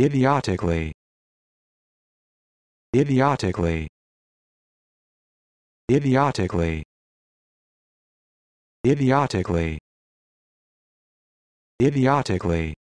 idiotically idiotically idiotically idiotically idiotically